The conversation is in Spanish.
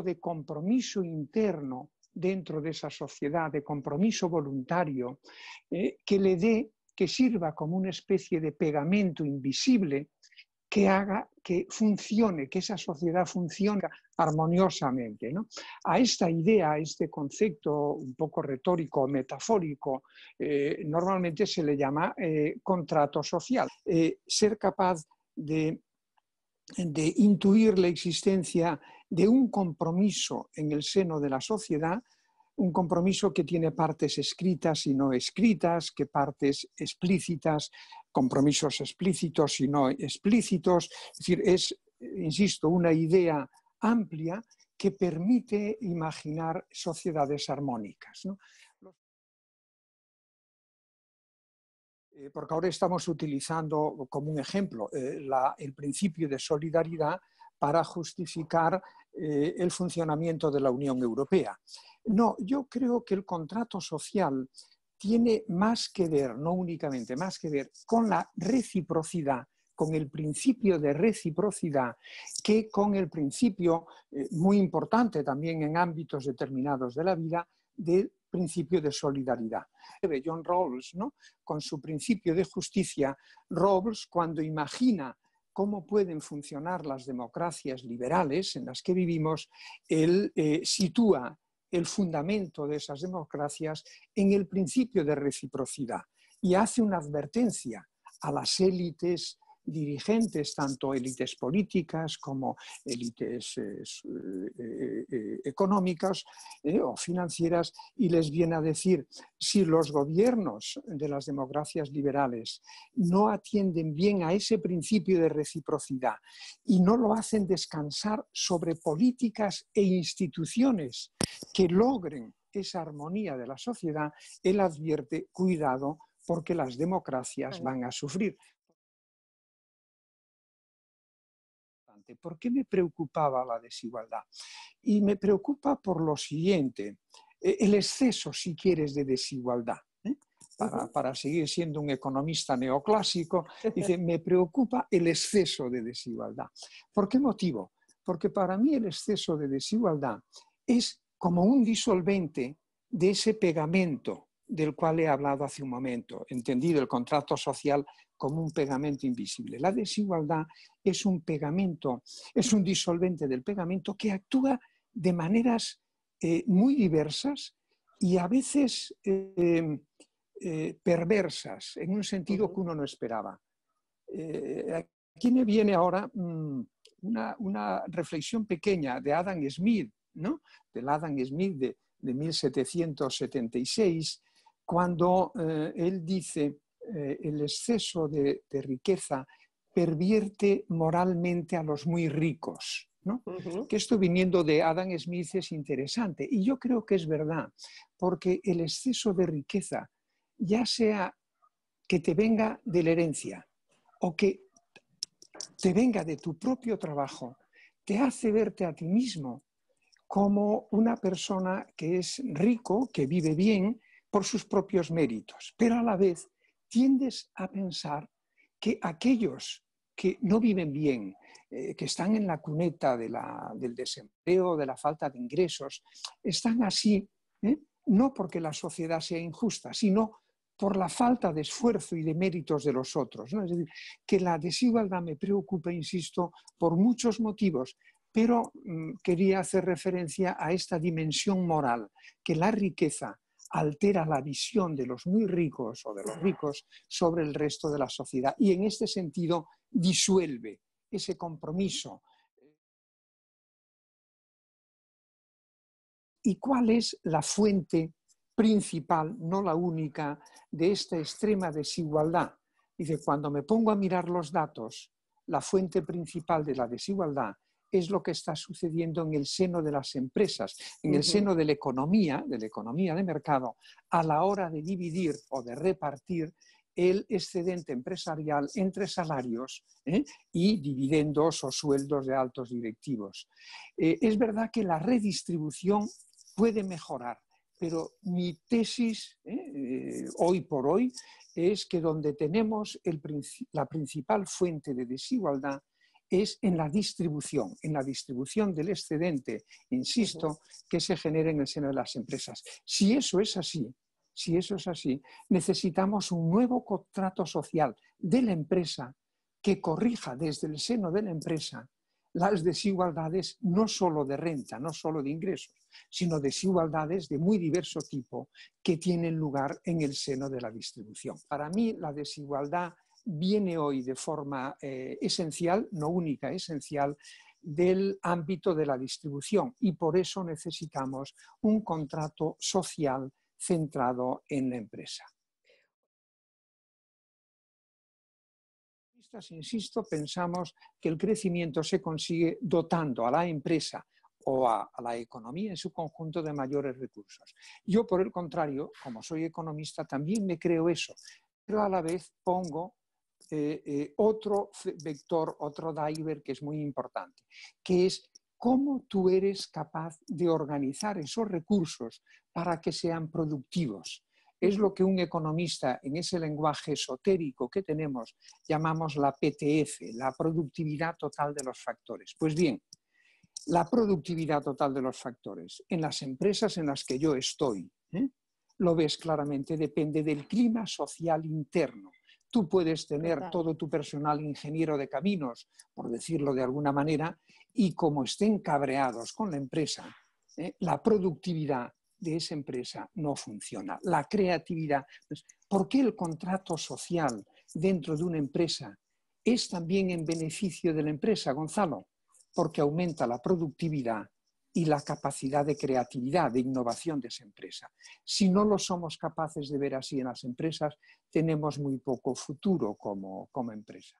de compromiso interno dentro de esa sociedad, de compromiso voluntario, eh, que le dé, que sirva como una especie de pegamento invisible que haga que funcione, que esa sociedad funcione armoniosamente. ¿no? A esta idea, a este concepto un poco retórico, metafórico, eh, normalmente se le llama eh, contrato social. ser capaz de, de, intuir la existencia de un compromiso en el seno de la sociedad, un compromiso que tiene partes escritas y no escritas, que partes explícitas, compromisos explícitos y no explícitos. Es decir, es, insisto, una idea amplia que permite imaginar sociedades armónicas. Eh, porque ahora estamos utilizando como un ejemplo eh, el principio de solidaridad para justificar eh, el funcionamiento de la Unión Europea. No, yo creo que el contrato social tiene más que ver, no únicamente, más que ver con la reciprocidad, con el principio de reciprocidad, que con el principio, eh, muy importante también en ámbitos determinados de la vida, del principio de solidaridad. John Rawls, ¿no? con su principio de justicia, Rawls, cuando imagina cómo pueden funcionar las democracias liberales en las que vivimos, él eh, sitúa el fundamento de esas democracias en el principio de reciprocidad y hace una advertencia a las élites dirigentes, tanto élites políticas como élites eh, eh, eh, económicas o financieras, y les viene a decir, si los gobiernos de las democracias liberales no atienden bien a ese principio de reciprocidad y no lo hacen descansar sobre políticas e instituciones que logren esa armonía de la sociedad, él advierte, cuidado, porque las democracias van a sufrir. por qué me preocupaba la desigualdad. Y me preocupa por lo siguiente, eh, el exceso, si quieres, de desigualdad. ¿eh? Para, para, seguir siendo un economista neoclásico, dice, me preocupa el exceso de desigualdad. ¿Por qué motivo? Porque para mí el exceso de desigualdad es como un disolvente de ese pegamento del cual he hablado hace un momento, entendido el contrato social como un pegamento invisible. La desigualdad es un pegamento, es un disolvente del pegamento que actúa de maneras eh, muy diversas y a veces em, eh, perversas, en un sentido que uno no esperaba. Eh, aquí me viene ahora mm, una, reflexión pequeña de Adam Smith, ¿no? del Adam Smith de 1776, cuando eh, él dice eh, el exceso de, riqueza pervierte moralmente a los muy ricos. Que esto viniendo de Adam Smith es interesante y yo creo que es verdad, porque el exceso de riqueza, ya sea que te venga de la herencia o que te venga de tu propio trabajo, te hace verte a ti mismo como una persona que es rico, que vive bien, por sus propios méritos, pero a la vez tiendes a pensar que aquellos que no viven bien, eh, que están en la cuneta del desempleo, de la falta de ingresos, están así ¿eh? no porque la sociedad sea injusta, sino por la falta de esfuerzo y de méritos de los otros. Es decir, que la desigualdad me preocupa, insisto, por muchos motivos, pero mm, quería hacer referencia a esta dimensión moral, que la riqueza altera la visión de los muy ricos o de los ricos sobre el resto de la sociedad y en este sentido disuelve ese compromiso. ¿Y cuál es la fuente principal, no la única, de esta extrema desigualdad? Dice, cuando me pongo a mirar los datos, la fuente principal de la desigualdad es lo que está sucediendo en el seno de las empresas, en el seno de la economía, de la economía de mercado, a la hora de dividir o de repartir el excedente empresarial entre salarios ¿eh? y dividendos o sueldos de altos directivos. Eh, es verdad que la redistribución puede mejorar, pero mi tesis ¿eh? hoy por hoy es que donde tenemos la principal fuente de desigualdad es en la distribución, en la distribución del excedente, insisto, que se genere en el seno de las empresas. Si eso es así, si eso es así, necesitamos un nuevo contrato social de la empresa que corrija desde el seno de la empresa las desigualdades no solo de renta, no solo de ingresos, sino desigualdades de muy diverso tipo que tienen lugar en el seno de la distribución. Para mí, la desigualdad viene hoy de forma eh, esencial, no única, esencial, del ámbito de la distribución y por eso necesitamos un contrato social centrado en la empresa. Insisto, pensamos que el crecimiento se consigue dotando a la empresa o a, la economía en su conjunto de mayores recursos. Yo, por el contrario, como soy economista, también me creo eso, pero a la vez pongo eh, eh, otro vector, otro diver que es muy importante, que es cómo tú eres capaz de organizar esos recursos para que sean productivos. Es lo que un economista en ese lenguaje esotérico que tenemos llamamos la PTF, la productividad total de los factores. Pues bien, la productividad total de los factores en las empresas en las que yo estoy, ¿eh? lo ves claramente, depende del clima social interno Tú puedes tener todo tu personal ingeniero de caminos, por decirlo de alguna manera, y como estén cabreados con la empresa, ¿eh? la productividad de esa empresa no funciona. La creatividad. Pues, ¿Por qué el contrato social dentro de una empresa es también en beneficio de la empresa, Gonzalo? Porque aumenta la productividad y la capacidad de creatividad, de innovación de esa empresa. Si no lo somos capaces de ver así en las empresas, tenemos muy poco futuro como, empresa.